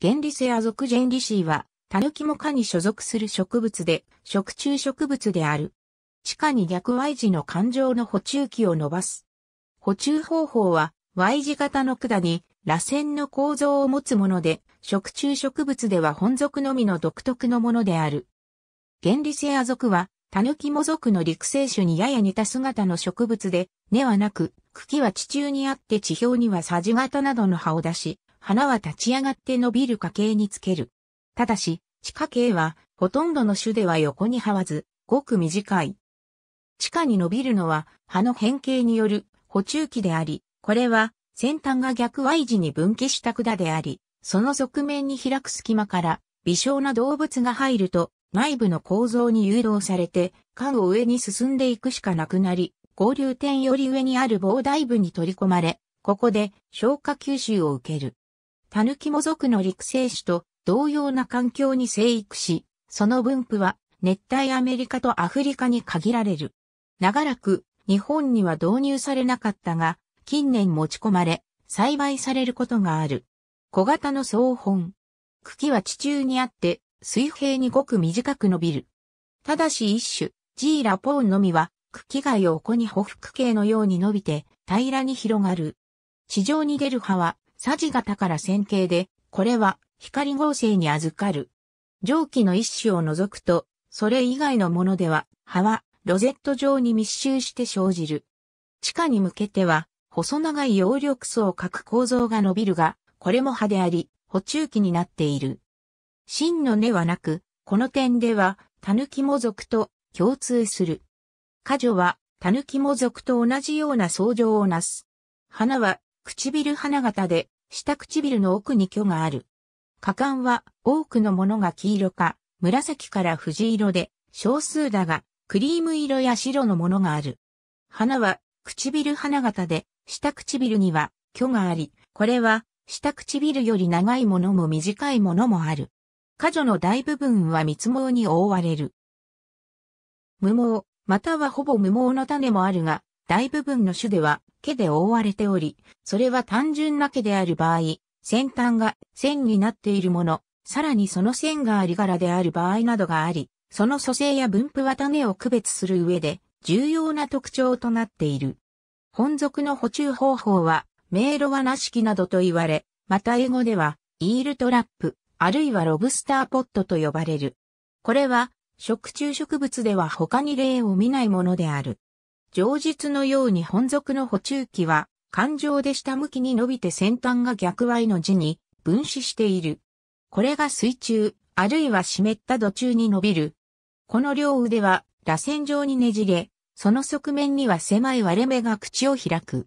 ゲンリセア属ジェンリシーは、タヌキモ科に所属する植物で、食虫植物である。地下に逆 Y 字の環状の補充器を伸ばす。補充方法は、Y 字型の管に、螺旋の構造を持つもので、食虫植物では本属のみの独特のものである。ゲンリセア属は、タヌキモ属の陸生種にやや似た姿の植物で、根はなく、茎は地中にあって地表にはサジ型などの葉を出し、花は立ち上がって伸びる花茎につける。ただし、地下茎は、ほとんどの種では横に這わず、ごく短い。地下に伸びるのは、葉の変形による補充器であり、これは、先端が逆 Y 字に分岐した管であり、その側面に開く隙間から、微小な動物が入ると、内部の構造に誘導されて、管を上に進んでいくしかなくなり、合流点より上にある膨大部に取り込まれ、ここで消化吸収を受ける。タヌキモ族の陸生種と同様な環境に生育し、その分布は熱帯アメリカとアフリカに限られる。長らく日本には導入されなかったが、近年持ち込まれ、栽培されることがある。小型の草本。茎は地中にあって、水平にごく短く伸びる。ただし一種、ジーラポーンのみは、茎が横にほふく形のように伸びて、平らに広がる。地上に出る葉は、サジ型から線形で、これは光合成に預かる。蒸気の一種を除くと、それ以外のものでは、葉はロゼット状に密集して生じる。地下に向けては、細長い葉緑素を核構造が伸びるが、これも葉であり、補中器になっている。真の根はなく、この点では、タヌキモ族と共通する。果女は、タヌキモ族と同じような相乗をなす。花は唇花形で、下唇の奥に虚がある。果敢は多くのものが黄色か、紫から藤色で、少数だが、クリーム色や白のものがある。花は唇花形で、下唇には虚があり、これは下唇より長いものも短いものもある。花女の大部分は密毛に覆われる。無毛、またはほぼ無毛の種もあるが、大部分の種では毛で覆われており、それは単純な毛である場合、先端が線になっているもの、さらにその線があり柄である場合などがあり、その組成や分布は種を区別する上で重要な特徴となっている。本属の補充方法は、迷路はなしきなどと言われ、また英語では、イールトラップ、あるいはロブスターポットと呼ばれる。これは、食虫植物では他に例を見ないものである。上述のように本属の補中器は、環状で下向きに伸びて先端が逆 Y の字に分子している。これが水中、あるいは湿った土中に伸びる。この両腕は、螺旋状にねじれ、その側面には狭い割れ目が口を開く。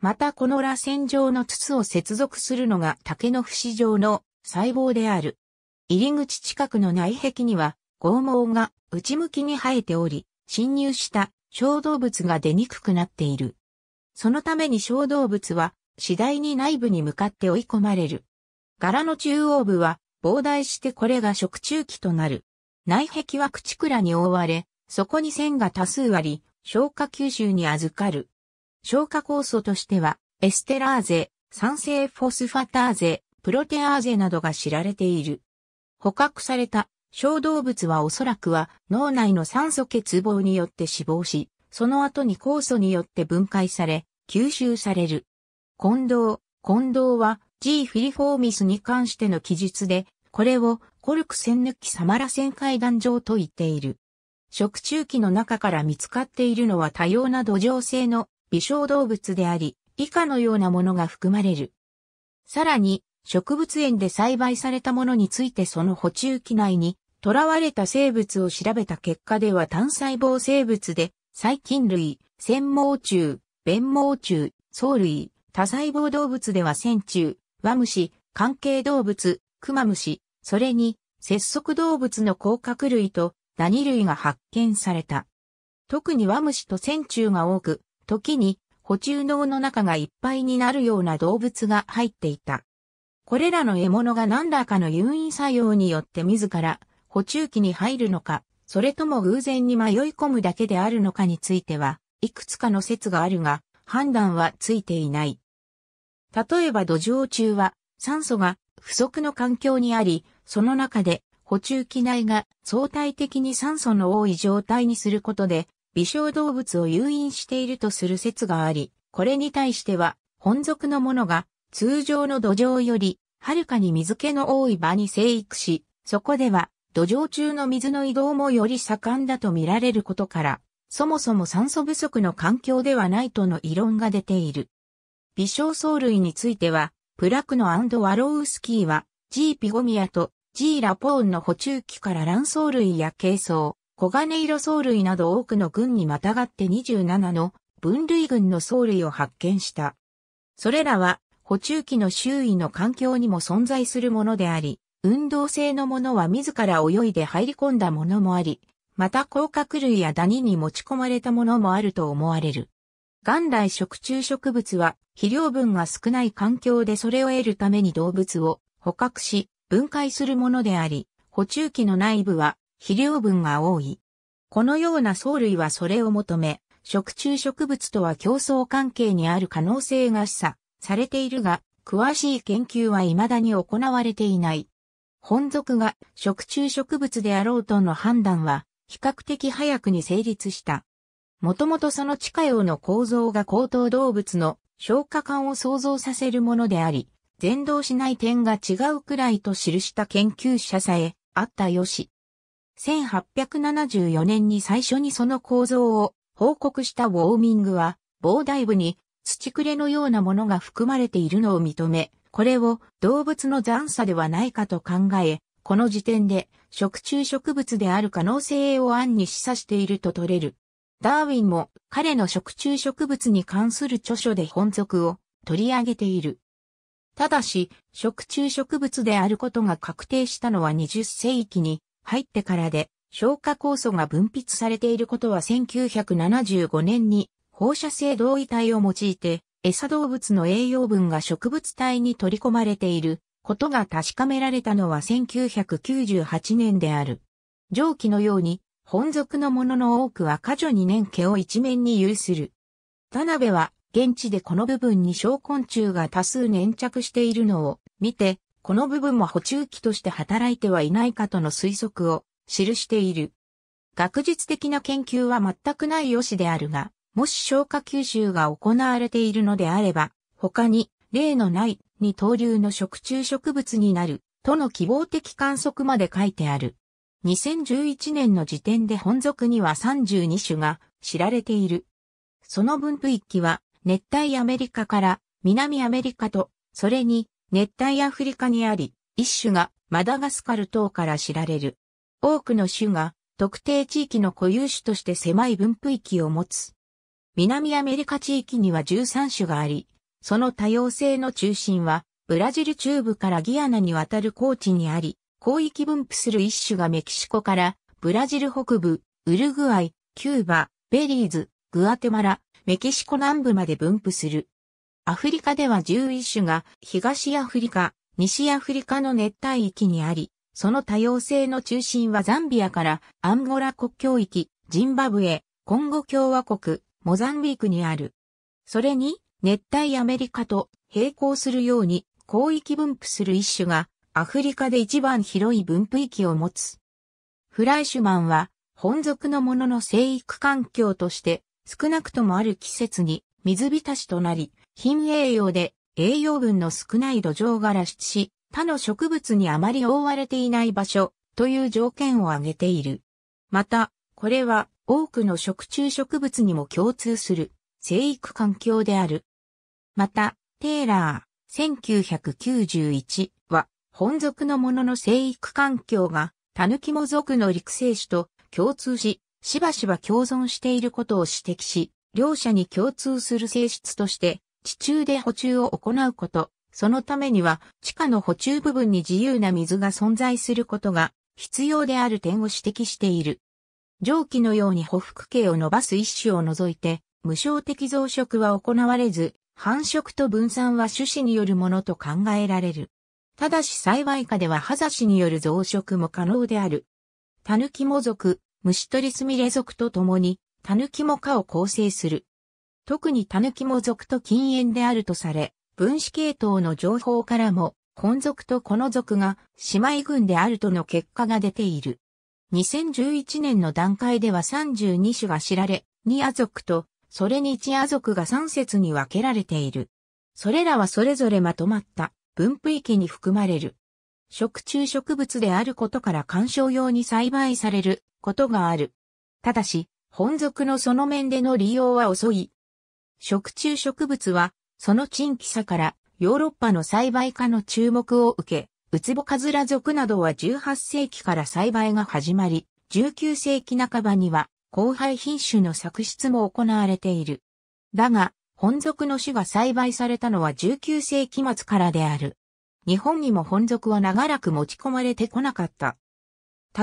またこの螺旋状の筒を接続するのが竹の節状の細胞である。入り口近くの内壁には、剛毛が内向きに生えており、侵入した小動物が出にくくなっている。そのために小動物は次第に内部に向かって追い込まれる。柄の中央部は膨大してこれが食中期となる。内壁は口倉に覆われ、そこに線が多数あり、消化吸収に預かる。消化酵素としては、エステラーゼ、酸性フォスファターゼ、プロテアーゼなどが知られている。捕獲された小動物はおそらくは脳内の酸素欠乏によって死亡し、その後に酵素によって分解され、吸収される。混同、混同は G フィリフォーミスに関しての記述で、これをコルク栓抜きサマラ栓階段状と言っている。食中期の中から見つかっているのは多様な土壌性の微小動物であり、以下のようなものが含まれる。さらに、植物園で栽培されたものについてその補中期内に囚われた生物を調べた結果では単細胞生物で、細菌類、繊毛虫、弁毛虫、藻類、多細胞動物では線虫、ムシ、関係動物、クマムシ、それに、節足動物の甲殻類とダニ類が発見された。特にワムシと線虫が多く、時に補虫脳の中がいっぱいになるような動物が入っていた。これらの獲物が何らかの誘引作用によって自ら補充期に入るのか、それとも偶然に迷い込むだけであるのかについては、いくつかの説があるが、判断はついていない。例えば土壌中は酸素が不足の環境にあり、その中で補充器内が相対的に酸素の多い状態にすることで微小動物を誘引しているとする説があり、これに対しては本属のものが通常の土壌よりはるかに水気の多い場に生育し、そこでは土壌中の水の移動もより盛んだと見られることから、そもそも酸素不足の環境ではないとの異論が出ている。微小藻類については、プラクノワロウスキーは、G ピゴミアと G ラポーンの補充器から卵藻類や軽藻、黄金色藻類など多くの群にまたがって27の分類群の藻類を発見した。それらは、補充器の周囲の環境にも存在するものであり、運動性のものは自ら泳いで入り込んだものもあり、また甲殻類やダニに持ち込まれたものもあると思われる。元来食虫植物は肥料分が少ない環境でそれを得るために動物を捕獲し分解するものであり、補充器の内部は肥料分が多い。このような藻類はそれを求め、食虫植物とは競争関係にある可能性が示唆されているが、詳しい研究は未だに行われていない。本属が食虫植物であろうとの判断は比較的早くに成立した。もともとその地下用の構造が高等動物の消化管を想像させるものであり、全動しない点が違うくらいと記した研究者さえあったよし。1874年に最初にその構造を報告したウォーミングは、膨大部に土くれのようなものが含まれているのを認め、これを動物の残差ではないかと考え、この時点で食虫植物である可能性を暗に示唆していると取れる。ダーウィンも彼の食虫植物に関する著書で本属を取り上げている。ただし、食虫植物であることが確定したのは20世紀に入ってからで、消化酵素が分泌されていることは1975年に放射性同位体を用いて餌動物の栄養分が植物体に取り込まれていることが確かめられたのは1998年である。上記のように、本属のものの多くは過剰に年家を一面に有する。田辺は、現地でこの部分に小昆虫が多数粘着しているのを見て、この部分も補充器として働いてはいないかとの推測を記している。学術的な研究は全くないよしであるが、もし消化吸収が行われているのであれば、他に例のないに刀流の食虫植物になるとの希望的観測まで書いてある。2011年の時点で本属には32種が知られている。その分布域は熱帯アメリカから南アメリカと、それに熱帯アフリカにあり、一種がマダガスカル等から知られる。多くの種が特定地域の固有種として狭い分布域を持つ。南アメリカ地域には13種があり、その多様性の中心は、ブラジル中部からギアナに渡る高地にあり、広域分布する一種がメキシコから、ブラジル北部、ウルグアイ、キューバ、ベリーズ、グアテマラ、メキシコ南部まで分布する。アフリカでは11種が東アフリカ、西アフリカの熱帯域にあり、その多様性の中心はザンビアからアンゴラ国境域、ジンバブエ、コンゴ共和国、モザンビークにある。それに、熱帯アメリカと並行するように広域分布する一種がアフリカで一番広い分布域を持つ。フライシュマンは本属のものの生育環境として少なくともある季節に水浸しとなり、貧栄養で栄養分の少ない土壌が脱出し、他の植物にあまり覆われていない場所という条件を挙げている。また、これは多くの食虫植物にも共通する生育環境である。また、テーラー1991は本属のものの生育環境がタヌキモ属の陸生種と共通し、しばしば共存していることを指摘し、両者に共通する性質として、地中で補充を行うこと、そのためには地下の補充部分に自由な水が存在することが必要である点を指摘している。蒸気のように匍匐系を伸ばす一種を除いて、無償的増殖は行われず、繁殖と分散は種子によるものと考えられる。ただし幸い下では葉差しによる増殖も可能である。タヌキモ族、虫取りスミレ族と共に、タヌキモ科を構成する。特にタヌキモ族と禁煙であるとされ、分子系統の情報からも、根族とこの族が姉妹群であるとの結果が出ている。2011年の段階では32種が知られ、ニア族と、それにチア族が3節に分けられている。それらはそれぞれまとまった分布域に含まれる。食虫植物であることから観賞用に栽培されることがある。ただし、本属のその面での利用は遅い。食虫植物は、その地域さからヨーロッパの栽培家の注目を受け、ウツボカズラ族などは18世紀から栽培が始まり、19世紀半ばには後輩品種の作出も行われている。だが、本族の種が栽培されたのは19世紀末からである。日本にも本族は長らく持ち込まれてこなかった。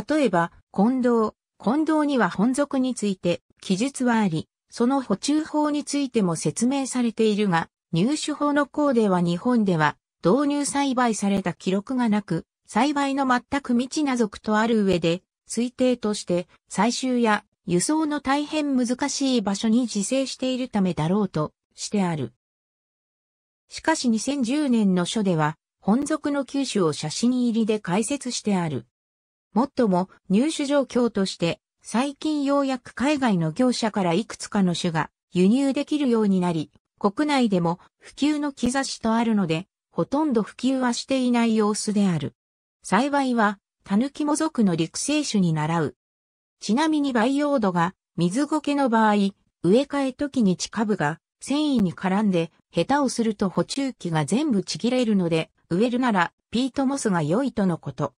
例えば、近藤、近藤には本族について記述はあり、その補充法についても説明されているが、入手法の項では日本では導入栽培された記録がなく、栽培の全く未知な属とある上で、推定として採集や輸送の大変難しい場所に自生しているためだろうとしてある。しかし2010年の書では、本属の九種を写真入りで解説してある。もっとも入手状況として、最近ようやく海外の業者からいくつかの種が輸入できるようになり、国内でも普及の兆しとあるので、ほとんど普及はしていない様子である。幸いは、タヌキモ族の陸生種に習う。ちなみに培養土が水苔の場合、植え替え時に地下部が繊維に絡んで、下手をすると補充器が全部ちぎれるので、植えるならピートモスが良いとのこと。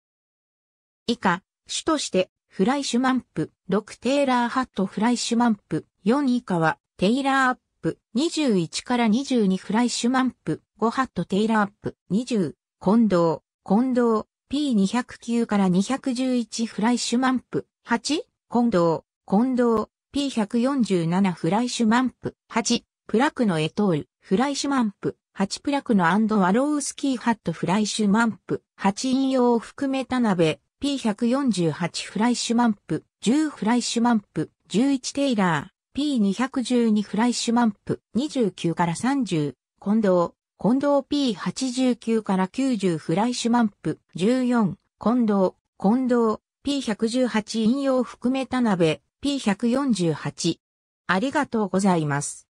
以下、種としてフライシュマンプ、6テイラーハットフライシュマンプ、4以下はテイラーアップ、21から22フライシュマンプ、ゴハット・テイラーアップ、20、近藤、近藤、P209 から211フライシュマンプ、8、近藤、近藤、P147 フライシュマンプ、8、プラクのエトール、フライシュマンプ、8プラクのアンドワロウスキーハットフライシュマンプ、8引用を含め田辺、P148 フライシュマンプ、10フライシュマンプ、11テイラー、P212 フライシュマンプ、29から30、近藤、近藤 P89 から90フライシュマンプ14、近藤、近藤、P118 引用含め田辺、P148。ありがとうございます。